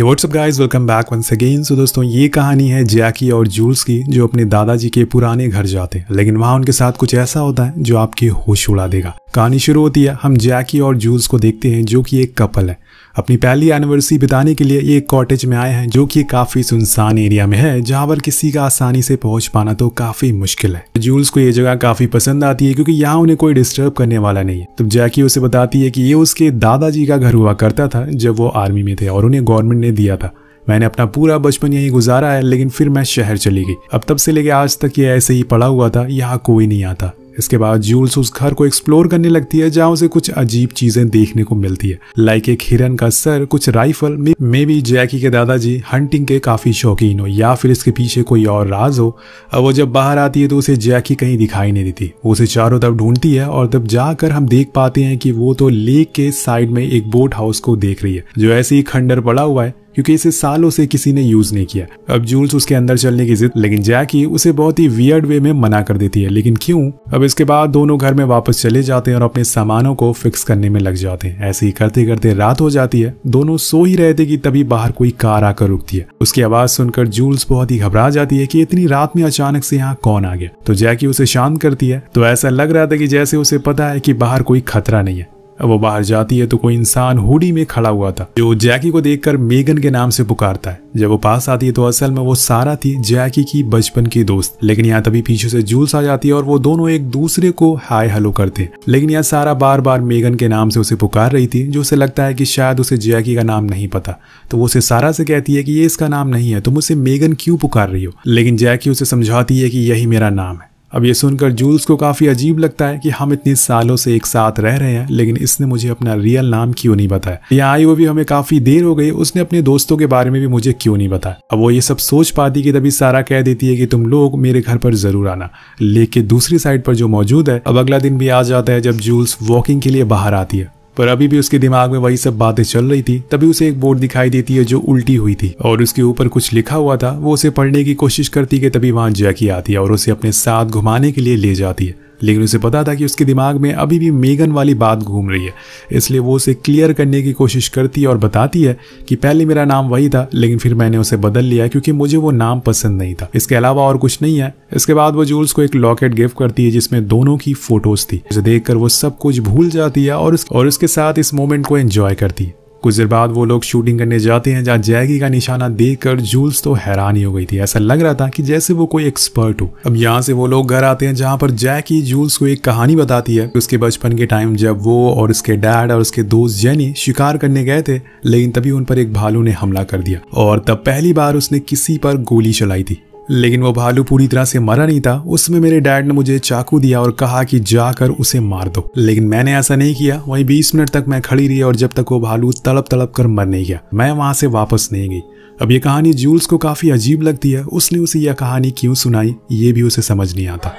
हे WhatsApp guys welcome back once again so दोस्तों ये कहानी है जैकी और जूल्स की जो अपने दादाजी के पुराने घर जाते हैं लेकिन वहाँ उनके साथ कुछ ऐसा होता है जो आपकी होश उड़ा देगा कहानी शुरू होती है हम जैकी और जूल्स को देखते हैं जो कि एक कपल है अपनी पहली एनिवर्सरी बिताने के लिए ये कॉटेज में आए हैं जो कि काफ़ी सुनसान एरिया में है जहाँ पर किसी का आसानी से पहुँच पाना तो काफ़ी मुश्किल है जूल्स को ये जगह काफ़ी पसंद आती है क्योंकि यहाँ उन्हें कोई डिस्टर्ब करने वाला नहीं है तब जैकी उसे बताती है कि ये उसके दादाजी का घर हुआ करता था जब वो आर्मी में थे और उन्हें गवर्नमेंट ने दिया था मैंने अपना पूरा बचपन यहीं गुजारा है लेकिन फिर मैं शहर चली गई अब तब से लेके आज तक ये ऐसे ही पड़ा हुआ था यहाँ कोई नहीं आता इसके बाद जूल्स उस घर को एक्सप्लोर करने लगती है जहाँ उसे कुछ अजीब चीजें देखने को मिलती है लाइक एक हिरन का सर कुछ राइफल मे बी जैकी के दादाजी हंटिंग के काफी शौकीन हो या फिर इसके पीछे कोई और राज हो अब वो जब बाहर आती है तो उसे जैकी कहीं दिखाई नहीं देती वो उसे चारों तरफ ढूंढती है और तब जाकर हम देख पाते हैं कि वो तो लेक के साइड में एक बोट हाउस को देख रही है जो ऐसे ही खंडर पड़ा हुआ है क्योंकि इसे सालों से किसी ने यूज नहीं किया अब जूल्स उसके अंदर चलने की जिद लेकिन जैकी उसे बहुत ही वियर्ड वे में मना कर देती है लेकिन क्यों अब इसके बाद दोनों घर में वापस चले जाते हैं और अपने सामानों को फिक्स करने में लग जाते हैं ऐसे ही करते करते रात हो जाती है दोनों सो ही रहे थे कि तभी बाहर कोई कार आकर रुकती है उसकी आवाज सुनकर जूल्स बहुत ही घबरा जाती है कि इतनी रात में अचानक से यहाँ कौन आ गया तो जैकी उसे शांत करती है तो ऐसा लग रहा था कि जैसे उसे पता है कि बाहर कोई खतरा नहीं है वो बाहर जाती है तो कोई इंसान हुडी में खड़ा हुआ था जो जैकी को देखकर मेगन के नाम से पुकारता है जब वो पास आती है तो असल में वो सारा थी जैकी की बचपन की दोस्त लेकिन यहाँ तभी पीछे से जूल्स आ जाती है और वो दोनों एक दूसरे को हाय हेलो करते हैं लेकिन यहाँ सारा बार बार मेगन के नाम से उसे पुकार रही थी जो उसे लगता है कि शायद उसे जैकी का नाम नहीं पता तो वो उसे सारा से कहती है कि ये इसका नाम नहीं है तुम उसे मेगन क्यों पुकार रही हो लेकिन जैकी उसे समझाती है कि यही मेरा नाम है अब ये सुनकर जूल्स को काफ़ी अजीब लगता है कि हम इतने सालों से एक साथ रह रहे हैं लेकिन इसने मुझे अपना रियल नाम क्यों नहीं बताया यहाँ आई वो भी हमें काफ़ी देर हो गई उसने अपने दोस्तों के बारे में भी मुझे क्यों नहीं बताया अब वो ये सब सोच पाती कि तभी सारा कह देती है कि तुम लोग मेरे घर पर ज़रूर आना लेके दूसरी साइड पर जो मौजूद है अब अगला दिन भी आ जाता है जब जूल्स वॉकिंग के लिए बाहर आती है पर अभी भी उसके दिमाग में वही सब बातें चल रही थी तभी उसे एक बोर्ड दिखाई देती है जो उल्टी हुई थी और उसके ऊपर कुछ लिखा हुआ था वो उसे पढ़ने की कोशिश करती है तभी वहां जैकी आती है और उसे अपने साथ घुमाने के लिए ले जाती है लेकिन उसे पता था कि उसके दिमाग में अभी भी मेगन वाली बात घूम रही है इसलिए वो उसे क्लियर करने की कोशिश करती है और बताती है कि पहले मेरा नाम वही था लेकिन फिर मैंने उसे बदल लिया क्योंकि मुझे वो नाम पसंद नहीं था इसके अलावा और कुछ नहीं है इसके बाद वो जूल्स को एक लॉकेट गिफ्ट करती है जिसमें दोनों की फोटोज थी उसे देखकर वो सब कुछ भूल जाती है और, और उसके साथ इस मोमेंट को एंजॉय करती है कुछ देर बाद वो लोग शूटिंग करने जाते हैं जहाँ जैगी का निशाना देखकर जूल्स तो हैरानी हो गई थी ऐसा लग रहा था कि जैसे वो कोई एक्सपर्ट हो अब यहाँ से वो लोग घर आते हैं जहाँ पर जैकी जूल्स को एक कहानी बताती है उसके बचपन के टाइम जब वो और उसके डैड और उसके दोस्त जेनी शिकार करने गए थे लेकिन तभी उन पर एक भालू ने हमला कर दिया और तब पहली बार उसने किसी पर गोली चलाई थी लेकिन वो भालू पूरी तरह से मरा नहीं था उसमें मेरे डैड ने मुझे चाकू दिया और कहा कि जाकर उसे मार दो लेकिन मैंने ऐसा नहीं किया वहीं बीस मिनट तक मैं खड़ी रही और जब तक वो भालू तड़प तड़प कर मर नहीं गया मैं वहां से वापस नहीं गई अब ये कहानी जूल्स को काफी अजीब लगती है उसने उसे यह कहानी क्यों सुनाई ये भी उसे समझ नहीं आता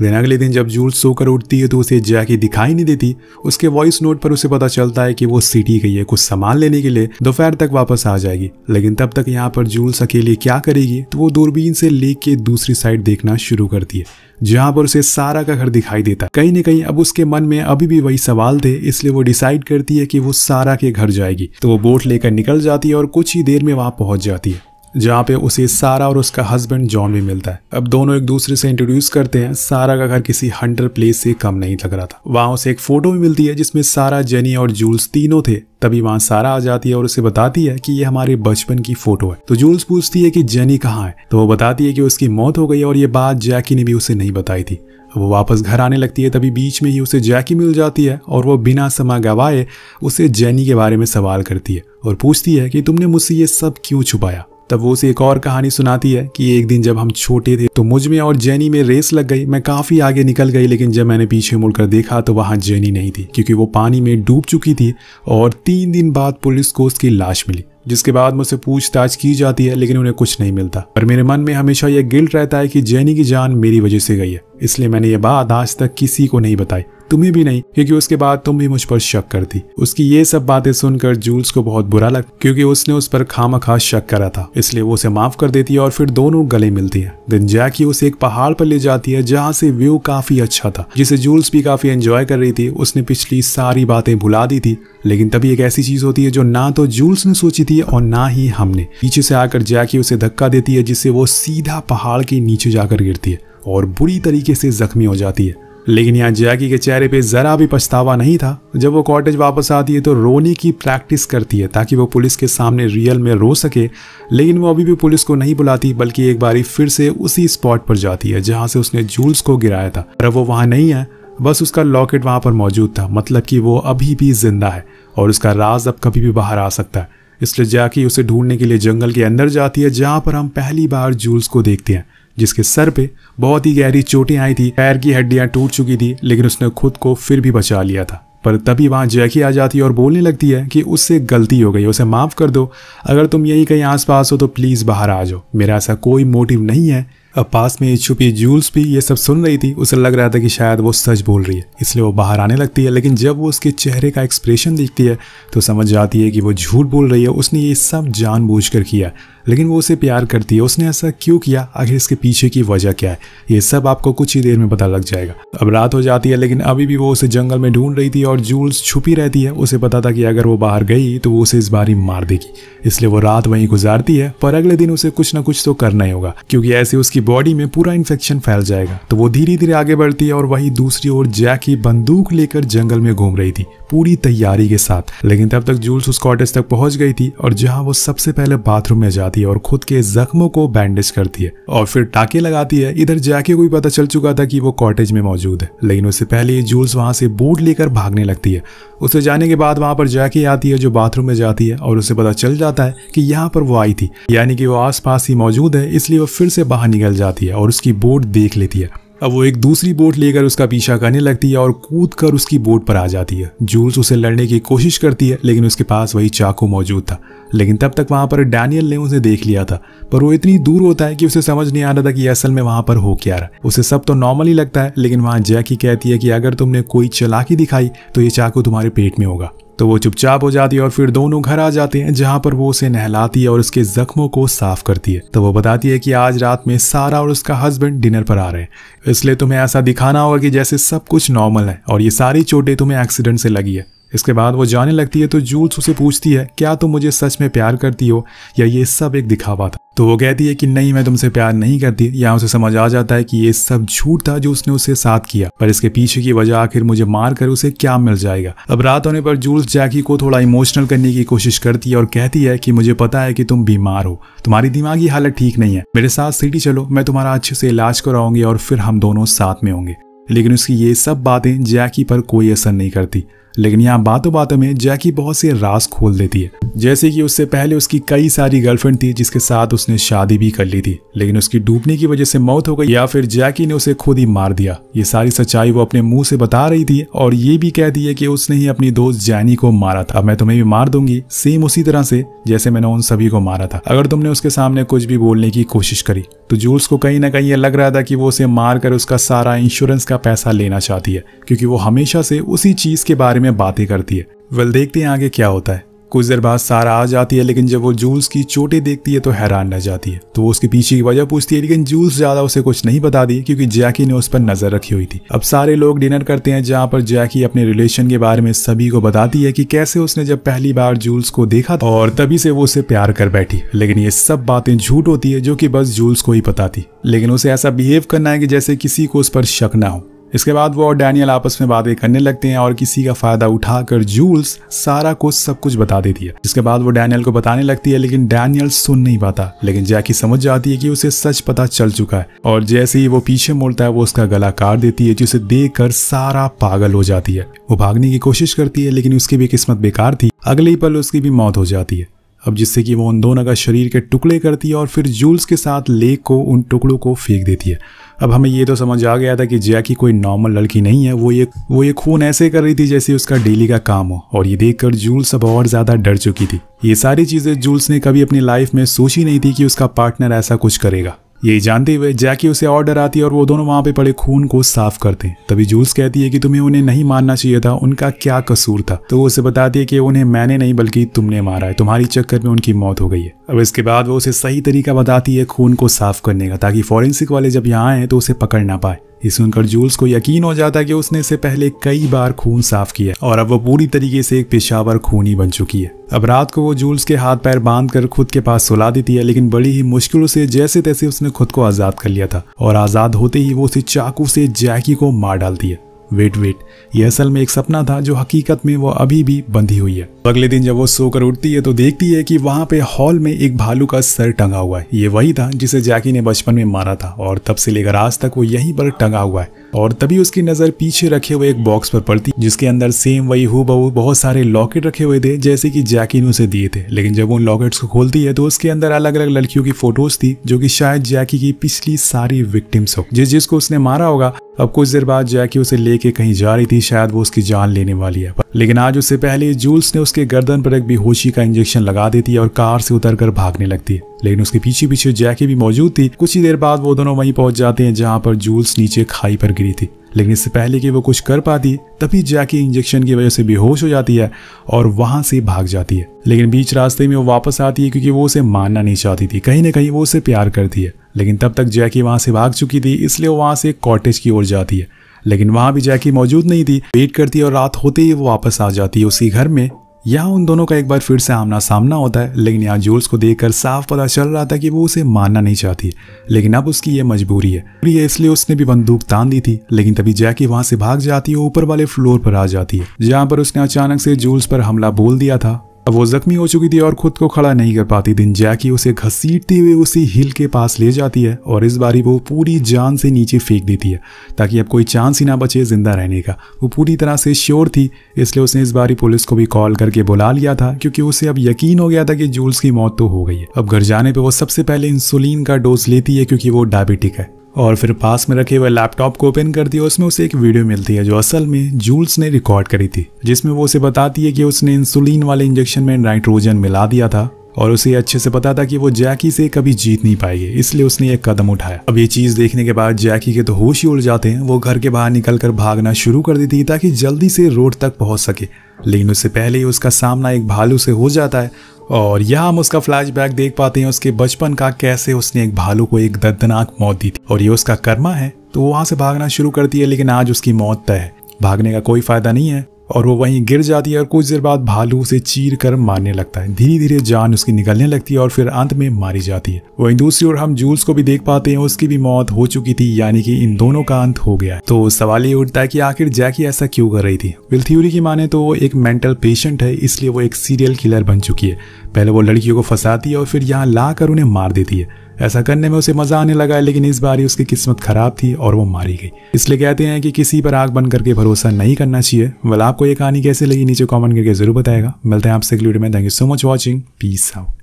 दिन अगले दिन जब जूल सोकर उठती है तो उसे जैकी दिखाई नहीं देती उसके वॉइस नोट पर उसे पता चलता है कि वो सिटी गई है कुछ सामान लेने के लिए दोपहर तक वापस आ जाएगी लेकिन तब तक यहाँ पर जूल्स अकेले क्या करेगी तो वो दूरबीन से लेक के दूसरी साइड देखना शुरू करती है जहाँ पर उसे सारा का घर दिखाई देता कहीं ना कहीं अब उसके मन में अभी भी वही सवाल थे इसलिए वो डिसाइड करती है कि वो सारा के घर जाएगी तो वो बोट लेकर निकल जाती है और कुछ ही देर में वहाँ पहुंच जाती है जहाँ पे उसे सारा और उसका हस्बैंड जॉन भी मिलता है अब दोनों एक दूसरे से इंट्रोड्यूस करते हैं सारा का घर किसी हंटर प्लेस से कम नहीं लग रहा था वहां उसे एक फोटो भी मिलती है जिसमें सारा जेनी और जूल्स तीनों थे तभी वहाँ सारा आ जाती है और उसे बताती है कि ये हमारे बचपन की फोटो है तो जूल्स पूछती है कि जेनी कहाँ है तो वो बताती है कि उसकी मौत हो गई और ये बात जैकी ने भी उसे नहीं बताई थी वो वापस घर आने लगती है तभी बीच में ही उसे जैकी मिल जाती है और वो बिना समा गवाए उसे जैनी के बारे में सवाल करती है और पूछती है कि तुमने मुझसे ये सब क्यों छुपाया तब वो उसे एक और कहानी सुनाती है कि एक दिन जब हम छोटे थे तो मुझ में और जेनी में रेस लग गई मैं काफी आगे निकल गई लेकिन जब मैंने पीछे मुड़कर देखा तो वहां जेनी नहीं थी क्योंकि वो पानी में डूब चुकी थी और तीन दिन बाद पुलिस को उसकी लाश मिली जिसके बाद मुझसे पूछताछ की जाती है लेकिन उन्हें कुछ नहीं मिलता पर मेरे मन में हमेशा यह गिल्ट रहता है कि जैनी की जान मेरी वजह से गई है इसलिए मैंने ये बात आज तक किसी को नहीं बताई तुम्हें भी नहीं क्योंकि उसके बाद तुम भी मुझ पर शक करती उसकी ये सब बातें सुनकर जूल्स को बहुत बुरा लगता क्योंकि उसने उस पर खामा खास शक करा था इसलिए वो उसे माफ कर देती है और फिर दोनों गले मिलती है दिन जैकी उसे एक पहाड़ पर ले जाती है जहाँ से व्यू काफी अच्छा था जिसे जूल्स भी काफी एंजॉय कर रही थी उसने पिछली सारी बातें भुला दी थी लेकिन तभी एक ऐसी चीज होती है जो ना तो जूल्स ने सोची थी देती है और ना ही हमने पीछे से आकर जैकी उसे धक्का देती है जिससे वो सीधा पहाड़ के नीचे जाकर गिरती है और बुरी तरीके से जख्मी हो जाती है लेकिन यहाँ जैकी के चेहरे पे ज़रा भी पछतावा नहीं था जब वो कॉटेज वापस आती है तो रोने की प्रैक्टिस करती है ताकि वो पुलिस के सामने रियल में रो सके लेकिन वो अभी भी पुलिस को नहीं बुलाती बल्कि एक बारी फिर से उसी स्पॉट पर जाती है जहाँ से उसने जूल्स को गिराया था पर वो वहाँ नहीं है बस उसका लॉकेट वहाँ पर मौजूद था मतलब कि वो अभी भी जिंदा है और उसका राज अब कभी भी बाहर आ सकता है इसलिए जैकी उसे ढूंढने के लिए जंगल के अंदर जाती है जहाँ पर हम पहली बार जूल्स को देखते हैं जिसके सर पे बहुत ही गहरी चोटें आई थी पैर की हड्डियां टूट चुकी थी लेकिन उसने खुद को फिर भी बचा लिया था पर तभी वहाँ जैकी आ जाती है और बोलने लगती है कि उससे गलती हो गई उसे माफ़ कर दो अगर तुम यही कहीं आसपास हो तो प्लीज़ बाहर आ जाओ मेरा ऐसा कोई मोटिव नहीं है अब पास में छुपी जूल्स भी ये सब सुन रही थी उसे लग रहा था कि शायद वो सच बोल रही है इसलिए वो बाहर आने लगती है लेकिन जब वो उसके चेहरे का एक्सप्रेशन देखती है तो समझ जाती है कि वो झूठ बोल रही है उसने ये सब जानबूझकर किया लेकिन वो उसे प्यार करती है उसने ऐसा क्यों किया आखिर इसके पीछे की वजह क्या है ये सब आपको कुछ ही देर में पता लग जाएगा अब रात हो जाती है लेकिन अभी भी वो उसे जंगल में ढूंढ रही थी और जूल्स छुपी रहती है उसे पता था कि अगर वो बाहर गई तो वो उसे इस बार ही मार देगी इसलिए वो रात वहीं गुजारती है पर अगले दिन उसे कुछ ना कुछ तो करना ही होगा क्योंकि ऐसे उसकी बॉडी में पूरा इन्फेक्शन फैल जाएगा तो वो धीरे धीरे आगे बढ़ती है और वही दूसरी ओर जैक ही बंदूक लेकर जंगल में घूम रही थी पूरी तैयारी के साथ लेकिन तब तक जूल्स उस कॉटेज तक पहुंच गई थी और जहाँ वो सबसे पहले बाथरूम में जाती लगाती है और खुद के जख्मों को बैंडेज करती है और फिर टाके लगाती है इधर जाके कोई पता चल चुका था कि वो कॉटेज में मौजूद है लेकिन उससे पहले जूल्स वहां से बोर्ड लेकर भागने लगती है उसे जाने के बाद वहां पर जाके आती है जो बाथरूम में जाती है और उसे पता चल जाता है कि यहाँ पर वो आई थी यानी कि वो आसपास ही मौजूद है इसलिए वो फिर से बाहर निकल जाती है और उसकी बोर्ड देख लेती है अब वो एक दूसरी बोट लेकर उसका पीछा करने लगती है और कूद कर उसकी बोट पर आ जाती है जूल्स उसे लड़ने की कोशिश करती है लेकिन उसके पास वही चाकू मौजूद था लेकिन तब तक वहाँ पर डैनियल ने उसे देख लिया था पर वो इतनी दूर होता है कि उसे समझ नहीं आ रहा था कि असल में वहाँ पर हो क्या रहा है उसे सब तो नॉर्मल ही लगता है लेकिन वहाँ जैकी कहती है कि अगर तुमने कोई चलाकी दिखाई तो ये चाकू तुम्हारे पेट में होगा तो वो चुपचाप हो जाती है और फिर दोनों घर आ जाते हैं जहाँ पर वो उसे नहलाती है और उसके जख्मों को साफ करती है तो वो बताती है कि आज रात में सारा और उसका हस्बैंड डिनर पर आ रहे हैं इसलिए तुम्हें ऐसा दिखाना होगा कि जैसे सब कुछ नॉर्मल है और ये सारी चोटें तुम्हें एक्सीडेंट से लगी है इसके बाद वो जाने लगती है तो जूल्स उसे पूछती है क्या तुम मुझे सच में प्यार करती हो या ये सब एक दिखावा था तो वो कहती है कि नहीं मैं तुमसे प्यार नहीं करती यहाँ उसे समझ आ जाता है कि ये सब झूठ था जो उसने उसे साथ किया पर इसके पीछे की वजह आखिर मुझे मार कर उसे क्या मिल जाएगा अब रात होने पर जूल्स जैकी को थोड़ा इमोशनल करने की कोशिश करती है और कहती है कि मुझे पता है कि तुम बीमार हो तुम्हारी दिमागी हालत ठीक नहीं है मेरे साथ सिटी चलो मैं तुम्हारा अच्छे से इलाज कराऊंगी और फिर हम दोनों साथ में होंगे लेकिन उसकी ये सब बातें जैकी पर कोई असर नहीं करती लेकिन यहाँ बातों बातों में जैकी बहुत से राज खोल देती है जैसे कि उससे पहले उसकी कई सारी गर्लफ्रेंड थी जिसके साथ उसने शादी भी कर ली थी लेकिन उसकी डूबने की वजह से मौत हो गई या फिर जैकी ने उसे खुद ही मार दिया ये सारी सच्चाई वो अपने मुंह से बता रही थी और ये भी कह दी है कि उसने ही अपनी दोस्त जैनी को मारा था अब मैं तुम्हें भी मार दूंगी सेम उसी तरह से जैसे मैंने उन सभी को मारा था अगर तुमने उसके सामने कुछ भी बोलने की कोशिश करी तो जूल्स को कहीं ना कहीं ये लग रहा था कि वो उसे मारकर उसका सारा इंश्योरेंस का पैसा लेना चाहती है क्योंकि वो हमेशा से उसी चीज के बारे में बातें करती है वेल देखते हैं आगे क्या होता है कुछ देर बाद सारा आ जाती है लेकिन जब वो जूल्स की चोटी देखती है तो हैरान रह जाती है तो वो उसके पीछे की वजह पूछती है लेकिन जूल्स ज्यादा उसे कुछ नहीं बता दी क्योंकि जैकी ने उस पर नजर रखी हुई थी अब सारे लोग डिनर करते हैं जहाँ पर जैकी अपने रिलेशन के बारे में सभी को बताती है की कैसे उसने जब पहली बार जूल्स को देखा था और तभी से वो उसे प्यार कर बैठी लेकिन ये सब बातें झूठ होती है जो की बस जूल्स को ही पता थी लेकिन उसे ऐसा बिहेव करना है की जैसे किसी को उस पर शक ना हो इसके बाद वो और डैनियल आपस में बातें करने लगते हैं और किसी का फायदा उठाकर जूल्स सारा को सब कुछ बता देती है जिसके बाद वो डैनियल को बताने लगती है लेकिन डैनियल सुन नहीं पाता लेकिन जैकी समझ जाती है कि उसे सच पता चल चुका है और जैसे ही वो पीछे मुड़ता है वो उसका गला काट देती है जिसे देख कर सारा पागल हो जाती है वो भागने की कोशिश करती है लेकिन उसकी भी किस्मत बेकार थी अगले ही पल उसकी भी मौत हो जाती है अब जिससे कि वो उन दोनों का शरीर के टुकड़े करती है और फिर जूल्स के साथ लेक को उन टुकड़ों को फेंक देती है अब हमें ये तो समझ आ गया था कि जैकी कोई नॉर्मल लड़की नहीं है वो ये वो ये खून ऐसे कर रही थी जैसे उसका डेली का काम हो और ये देखकर जूल्स अब और ज़्यादा डर चुकी थी ये सारी चीज़ें जूल्स ने कभी अपनी लाइफ में सोची नहीं थी कि उसका पार्टनर ऐसा कुछ करेगा यही जानते हुए जैकी उसे और डराती है और वो दोनों वहाँ पे पड़े खून को साफ करते हैं तभी जूल्स कहती है कि तुम्हें उन्हें नहीं मारना चाहिए था उनका क्या कसूर था तो वो उसे बताती है कि उन्हें मैंने नहीं बल्कि तुमने मारा है तुम्हारी चक्कर में उनकी मौत हो गई है अब इसके बाद वो उसे सही तरीका बताती है खून को साफ करने का ताकि फॉरेंसिक वाले जब यहाँ आए तो उसे पकड़ ना पाए ये सुनकर जूल्स को यकीन हो जाता है कि उसने इसे पहले कई बार खून साफ किया और अब वो पूरी तरीके से एक पेशावर खूनी बन चुकी है अब रात को वो जूल्स के हाथ पैर बांध कर खुद के पास सुला देती है लेकिन बड़ी ही मुश्किलों से जैसे तैसे उसने खुद को आजाद कर लिया था और आजाद होते ही वो उसे चाकू से जैकी को मार डालती है वेट वेट यह असल में एक सपना था जो हकीकत में वो अभी भी बंधी हुई है अगले दिन जब वो सोकर उठती है तो देखती है कि वहाँ पे हॉल में एक भालू का सर टंगा हुआ है ये वही था जिसे जैकी ने बचपन में मारा था और तब से लेकर आज तक वो यहीं पर टंगा हुआ है और तभी उसकी नजर पीछे रखे हुए एक बॉक्स पर पड़ती जिसके अंदर सेम वही हु बहुत सारे लॉकेट रखे हुए थे जैसे की जैकी ने उसे दिए थे लेकिन जब उन लॉकेट्स को खोलती है तो उसके अंदर अलग अलग लड़कियों की फोटोज थी जो की शायद जैकी की पिछली सारी विक्टिम्स हो जिस जिसको उसने मारा होगा अब कुछ देर बाद जैकी उसे ले लेके कहीं जा रही थी शायद वो उसकी जान लेने वाली है लेकिन आज उससे पहले जूल्स ने उसके गर्दन पर एक बेहोशी का इंजेक्शन लगा देती है और कार से उतर कर भागने लगती है लेकिन उसके पीछे पीछे जैकी भी मौजूद थी कुछ ही देर बाद वो दोनों वहीं पहुंच जाते हैं जहां पर जूल्स नीचे खाई पर गिरी थी लेकिन इससे पहले कि वो कुछ कर पाती तभी जैकी इंजेक्शन की वजह से बेहोश हो जाती है और वहां से भाग जाती है लेकिन बीच रास्ते में वो वापस आती है क्योंकि वो उसे मानना नहीं चाहती थी कहीं ना कहीं वो उसे प्यार करती है लेकिन तब तक जैकी वहां से भाग चुकी थी इसलिए वो वहां से कॉटेज की ओर जाती है लेकिन वहाँ भी जैकी मौजूद नहीं थी वेट करती और रात होते ही वो वापस आ जाती है उसी घर में यहाँ उन दोनों का एक बार फिर से आमना सामना होता है लेकिन यहाँ जूल्स को देखकर साफ पता चल रहा था कि वो उसे मानना नहीं चाहती लेकिन अब उसकी ये मजबूरी है इसलिए उसने भी बंदूक तान दी थी लेकिन तभी जैकी वहाँ से भाग जाती है ऊपर वाले फ्लोर पर आ जाती है जहाँ पर उसने अचानक से जूल्स पर हमला बोल दिया था अब वो जख्मी हो चुकी थी और खुद को खड़ा नहीं कर पाती दिन जैकी उसे घसीटते हुए उसी हिल के पास ले जाती है और इस बारी वो पूरी जान से नीचे फेंक देती है ताकि अब कोई चांस ही ना बचे ज़िंदा रहने का वो पूरी तरह से श्योर थी इसलिए उसने इस बारी पुलिस को भी कॉल करके बुला लिया था क्योंकि उसे अब यकीन हो गया था कि जूल्स की मौत तो हो गई है अब घर जाने पर वो सबसे पहले इंसुलिन का डोज लेती है क्योंकि वो डायबिटिक है और फिर पास में रखे हुए लैपटॉप को ओपन कर दिया उसमें उसे एक वीडियो मिलती है जो असल में जूल्स ने रिकॉर्ड करी थी जिसमें वो उसे बताती है कि उसने इंसुलिन वाले इंजेक्शन में नाइट्रोजन मिला दिया था और उसे अच्छे से पता था कि वो जैकी से कभी जीत नहीं पाएगी इसलिए उसने एक कदम उठाया अब ये चीज देखने के बाद जैकी के तो होश ही उड़ जाते हैं वो घर के बाहर निकलकर भागना शुरू कर देती है ताकि जल्दी से रोड तक पहुंच सके लेकिन उससे पहले ही उसका सामना एक भालू से हो जाता है और यह हम उसका फ्लैशबैक देख पाते हैं उसके बचपन का कैसे उसने एक भालू को एक दर्दनाक मौत दी थी और ये उसका कर्मा है तो वहां से भागना शुरू करती है लेकिन आज उसकी मौत तय है भागने का कोई फायदा नहीं है और वो वहीं गिर जाती है और कुछ देर बाद भालू उसे चीर कर मारने लगता है धीरे धीरे जान उसकी निकलने लगती है और फिर अंत में मारी जाती है वहीं दूसरी ओर हम जूल्स को भी देख पाते हैं उसकी भी मौत हो चुकी थी यानी कि इन दोनों का अंत हो गया है तो सवाल ये उठता है कि आखिर जैकी ऐसा क्यों कर रही थी विल थ्यूरी की माने तो वो एक मेंटल पेशेंट है इसलिए वो एक सीरियल किलर बन चुकी है पहले वो लड़कियों को फंसाती है और फिर यहाँ ला कर उन्हें मार देती है ऐसा करने में उसे मजा आने लगा लेकिन इस बार ही उसकी किस्मत खराब थी और वो मारी गई इसलिए कहते हैं कि किसी पर आग बन करके भरोसा नहीं करना चाहिए वाला आपको ये कहानी कैसे लगी नीचे कॉमेंट करके जरूर बताएगा मिलते हैं आपसे अगली वीडियो में thank you so much watching peace out